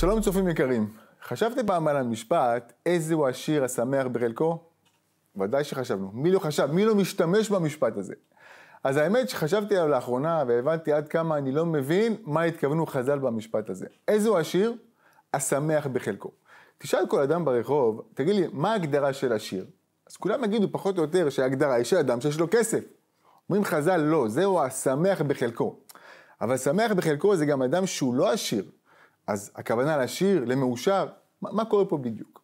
שלום צופים יקרים, חשבתם פעם על המשפט איזה הוא השיר השמח בחלקו? ודאי שחשבנו. מי לא חשב? מי לא משתמש במשפט הזה? אז האמת שחשבתי עליו לאחרונה והבנתי עד כמה אני לא מבין מה התכוונו חז"ל במשפט הזה. איזה הוא השיר? השמח בחלקו. תשאל כל אדם ברחוב, תגיד לי, מה ההגדרה של השיר? אז כולם יגידו פחות או יותר שההגדרה היא של אדם שיש לו כסף. אומרים חז"ל, לא, זהו השמח בחלקו. אבל שמח בחלקו זה גם אדם שהוא לא עשיר, אז הכוונה לשיר, למאושר, מה, מה קורה פה בדיוק?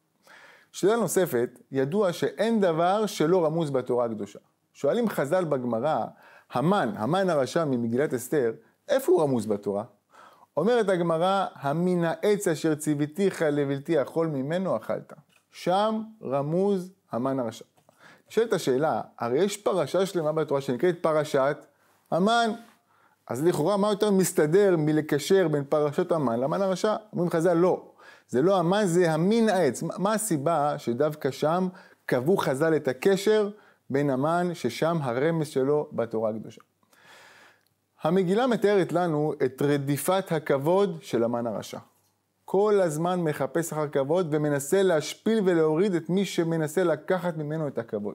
שאלה נוספת, ידוע שאין דבר שלא רמוז בתורה הקדושה. שואלים חז"ל בגמרא, המן, המן הרשע ממגילת אסתר, איפה הוא רמוז בתורה? אומרת הגמרא, המן העץ אשר ציוויתיך לבלתי אכול ממנו אכלת. שם רמוז המן הרשע. נשאלת השאלה, הרי יש פרשה שלמה בתורה שנקראת פרשת המן. אז לכאורה מה יותר מסתדר מלקשר בין פרשות המן למן הרשע? אומרים חז"ל לא. זה לא המן, זה המין העץ. מה הסיבה שדווקא שם קבעו חז"ל את הקשר בין המן, ששם הרמז שלו בתורה הקדושה. המגילה מתארת לנו את רדיפת הכבוד של המן הרשע. כל הזמן מחפש אחר כבוד ומנסה להשפיל ולהוריד את מי שמנסה לקחת ממנו את הכבוד.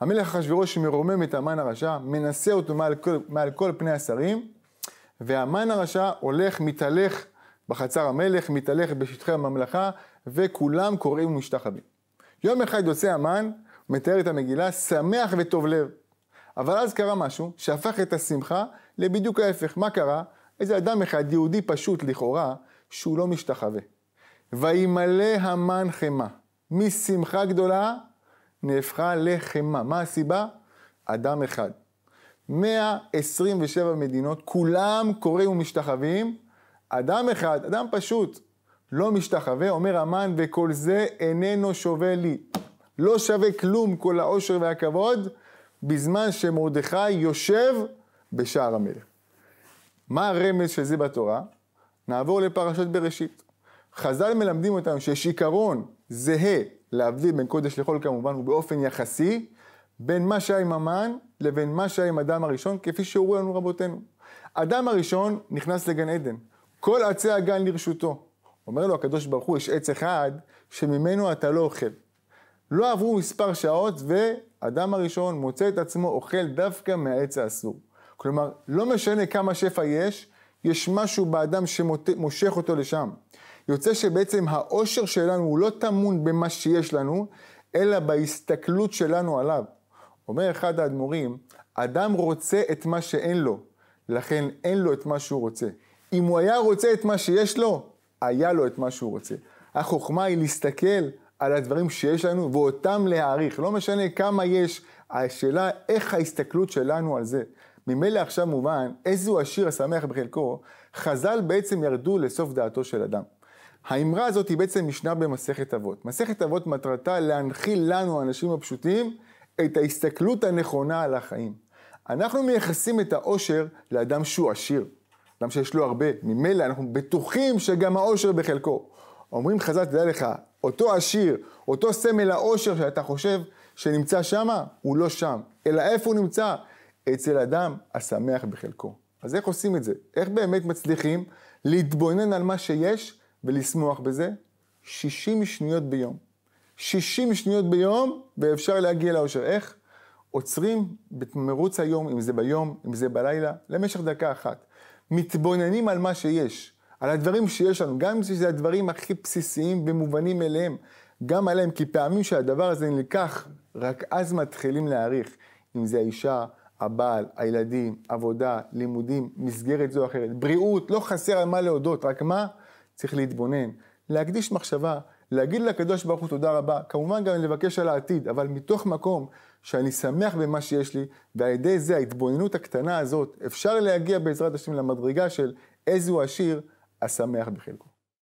המלך אחשוורוש מרומם את המן הרשע, מנסה אותו מעל כל, מעל כל פני השרים, והמן הרשע הולך, מתהלך בחצר המלך, מתהלך בשטחי הממלכה, וכולם קוראים ומשתחווים. יום אחד יוצא המן, מתאר את המגילה, שמח וטוב לב. אבל אז קרה משהו שהפך את השמחה לבדיוק ההפך. מה קרה? איזה אדם אחד, יהודי פשוט לכאורה, שהוא לא משתחווה. וימלא המן חמא, משמחה גדולה נהפכה לחמה. מה הסיבה? אדם אחד. 127 מדינות, כולם קוראים ומשתחווים, אדם אחד, אדם פשוט, לא משתחווה, אומר המן, וכל זה איננו שווה לי. לא שווה כלום כל העושר והכבוד, בזמן שמרדכי יושב בשער המלך. מה הרמז של זה בתורה? נעבור לפרשת בראשית. חז"ל מלמדים אותנו שיש עיקרון זהה להבדיל בין קודש לחול כמובן הוא באופן יחסי, בין מה שהיה עם המן לבין מה שהיה עם אדם הראשון, כפי שהורו לנו רבותינו. אדם הראשון נכנס לגן עדן, כל עצי הגן לרשותו. אומר לו הקדוש ברוך הוא, יש עץ אחד שממנו אתה לא אוכל. לא עברו מספר שעות ואדם הראשון מוצא את עצמו אוכל דווקא מהעץ האסור. כלומר, לא משנה כמה שפע יש, יש משהו באדם שמושך אותו לשם. יוצא שבעצם האושר שלנו הוא לא טמון במה שיש לנו, אלא בהסתכלות שלנו עליו. אומר אחד האדמו"רים, אדם רוצה את מה שאין לו, לכן אין לו את מה שהוא רוצה. אם הוא היה רוצה את מה שיש לו, היה לו את מה שהוא רוצה. החוכמה היא להסתכל על הדברים שיש לנו ואותם להעריך. לא משנה כמה יש, השאלה איך ההסתכלות שלנו על זה. ממילא עכשיו מובן איזהו עשיר השמח בחלקו, חז"ל בעצם ירדו לסוף דעתו של אדם. האמרה הזאת היא בעצם משנה במסכת אבות. מסכת אבות מטרתה להנחיל לנו, האנשים הפשוטים, את ההסתכלות הנכונה על החיים. אנחנו מייחסים את העושר לאדם שהוא עשיר, אדם שיש לו הרבה. ממילא אנחנו בטוחים שגם העושר בחלקו. אומרים חז"ל, תדע לך, אותו עשיר, אותו סמל העושר שאתה חושב שנמצא שם, הוא לא שם. אלא איפה הוא נמצא? אצל אדם השמח בחלקו. אז איך עושים את זה? איך באמת מצליחים להתבונן על מה שיש ולשמוח בזה 60 שניות ביום. 60 שניות ביום, ואפשר להגיע לאושר. איך? עוצרים במרוץ היום, אם זה ביום, אם זה בלילה, למשך דקה אחת. מתבוננים על מה שיש, על הדברים שיש לנו, גם אם זה הדברים הכי בסיסיים ומובנים אליהם, גם עליהם, כי פעמים שהדבר הזה נלקח, רק אז מתחילים להעריך, אם זה האישה, הבעל, הילדים, עבודה, לימודים, מסגרת זו או אחרת, בריאות, לא חסר על מה להודות, רק מה? צריך להתבונן, להקדיש מחשבה, להגיד לקדוש ברוך הוא תודה רבה, כמובן גם לבקש על העתיד, אבל מתוך מקום שאני שמח במה שיש לי, ועל ידי זה ההתבוננות הקטנה הזאת, אפשר להגיע בעזרת השם למדרגה של איזהו עשיר השמח בחלקו.